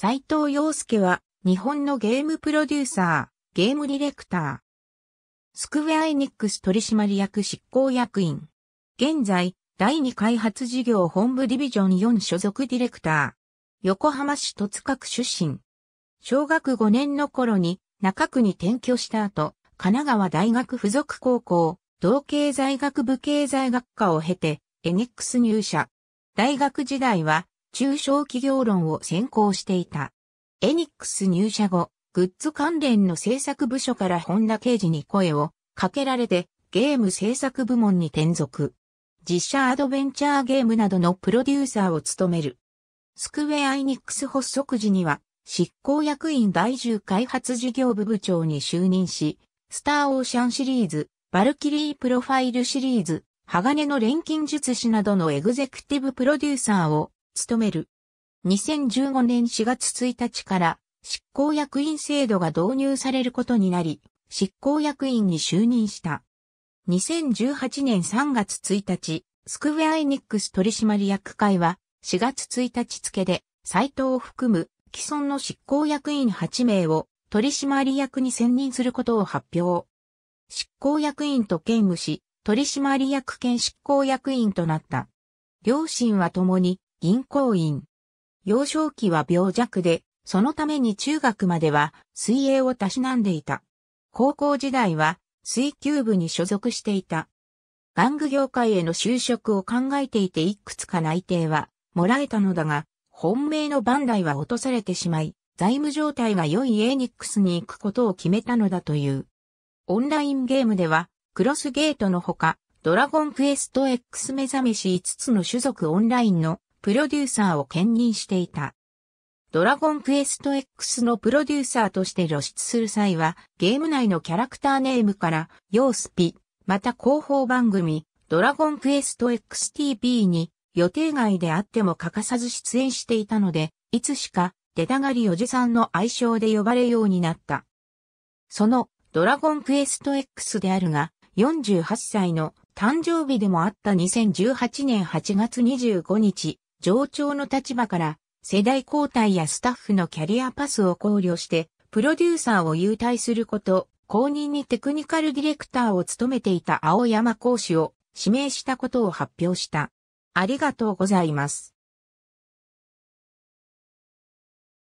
斎藤洋介は、日本のゲームプロデューサー、ゲームディレクター。スクウェアエニックス取締役執行役員。現在、第2開発事業本部ディビジョン4所属ディレクター。横浜市戸塚区出身。小学5年の頃に中区に転居した後、神奈川大学附属高校、同経済学部経済学科を経て、エニックス入社。大学時代は中小企業論を専攻していた。エニックス入社後、グッズ関連の制作部署から本田刑事に声をかけられてゲーム制作部門に転属。実写アドベンチャーゲームなどのプロデューサーを務める。スクウェア・エニックス発足時には執行役員第10開発事業部部長に就任し、スター・オーシャンシリーズ、バルキリー・プロファイルシリーズ、鋼の錬金術師などのエグゼクティブプロデューサーを務める。2015年4月1日から執行役員制度が導入されることになり、執行役員に就任した。2018年3月1日、スクウェアエニックス取締役会は4月1日付で、イ藤を含む既存の執行役員8名を取締役に選任することを発表。執行役員と兼務し、取締役兼執行役員となった。両親は共に銀行員。幼少期は病弱で、そのために中学までは水泳をたしなんでいた。高校時代は水球部に所属していた。玩具業界への就職を考えていていくつか内定はもらえたのだが、本命のバンダイは落とされてしまい、財務状態が良いエーニックスに行くことを決めたのだという。オンラインゲームでは、クロスゲートのほか、ドラゴンクエスト X 目覚めし5つの種族オンラインのプロデューサーを兼任していた。ドラゴンクエスト X のプロデューサーとして露出する際は、ゲーム内のキャラクターネームから、ヨースピ、また広報番組、ドラゴンクエスト XTP に予定外であっても欠かさず出演していたので、いつしか出たがりおじさんの愛称で呼ばれようになった。そのドラゴンクエスト X であるが、48歳の誕生日でもあった2018年8月25日、上長の立場から世代交代やスタッフのキャリアパスを考慮して、プロデューサーを優待すること、公認にテクニカルディレクターを務めていた青山講師を指名したことを発表した。ありがとうございます。